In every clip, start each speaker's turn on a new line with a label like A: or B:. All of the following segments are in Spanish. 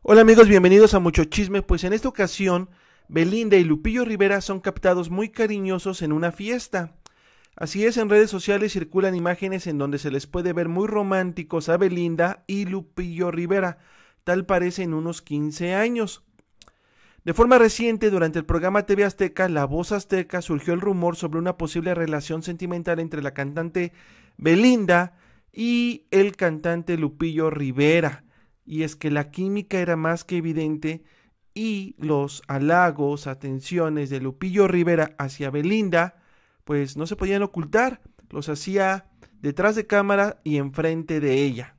A: Hola amigos, bienvenidos a Mucho Chisme. Pues en esta ocasión, Belinda y Lupillo Rivera son captados muy cariñosos en una fiesta. Así es, en redes sociales circulan imágenes en donde se les puede ver muy románticos a Belinda y Lupillo Rivera, tal parece en unos 15 años. De forma reciente, durante el programa TV Azteca, La Voz Azteca, surgió el rumor sobre una posible relación sentimental entre la cantante Belinda y el cantante Lupillo Rivera y es que la química era más que evidente y los halagos, atenciones de Lupillo Rivera hacia Belinda, pues no se podían ocultar, los hacía detrás de cámara y enfrente de ella.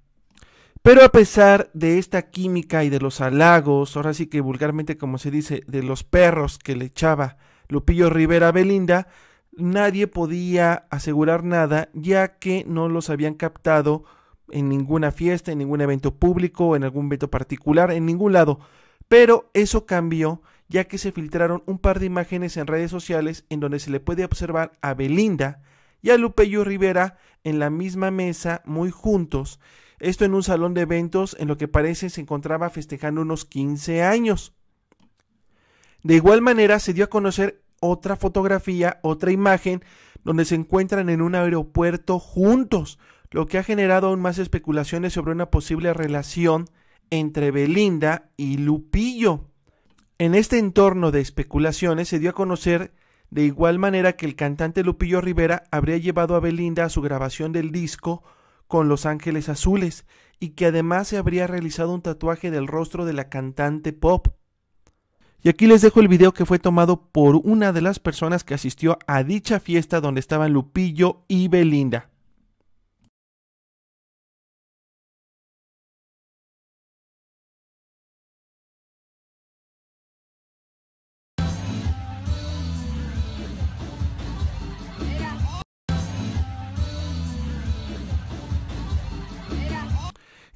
A: Pero a pesar de esta química y de los halagos, ahora sí que vulgarmente como se dice, de los perros que le echaba Lupillo Rivera a Belinda, nadie podía asegurar nada ya que no los habían captado en ninguna fiesta, en ningún evento público, en algún evento particular, en ningún lado. Pero eso cambió ya que se filtraron un par de imágenes en redes sociales en donde se le puede observar a Belinda y a Lupeyo Rivera en la misma mesa, muy juntos. Esto en un salón de eventos en lo que parece se encontraba festejando unos 15 años. De igual manera se dio a conocer otra fotografía, otra imagen, donde se encuentran en un aeropuerto juntos, lo que ha generado aún más especulaciones sobre una posible relación entre Belinda y Lupillo. En este entorno de especulaciones se dio a conocer de igual manera que el cantante Lupillo Rivera habría llevado a Belinda a su grabación del disco con Los Ángeles Azules y que además se habría realizado un tatuaje del rostro de la cantante pop. Y aquí les dejo el video que fue tomado por una de las personas que asistió a dicha fiesta donde estaban Lupillo y Belinda.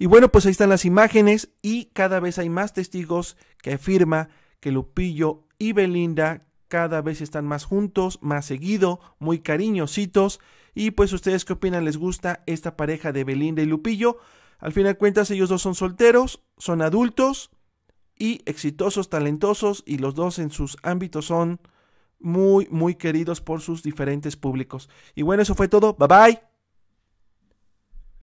A: Y bueno, pues ahí están las imágenes y cada vez hay más testigos que afirma que Lupillo y Belinda cada vez están más juntos, más seguido, muy cariñositos. Y pues ustedes qué opinan, les gusta esta pareja de Belinda y Lupillo. Al final de cuentas ellos dos son solteros, son adultos y exitosos, talentosos y los dos en sus ámbitos son muy, muy queridos por sus diferentes públicos. Y bueno, eso fue todo. Bye bye.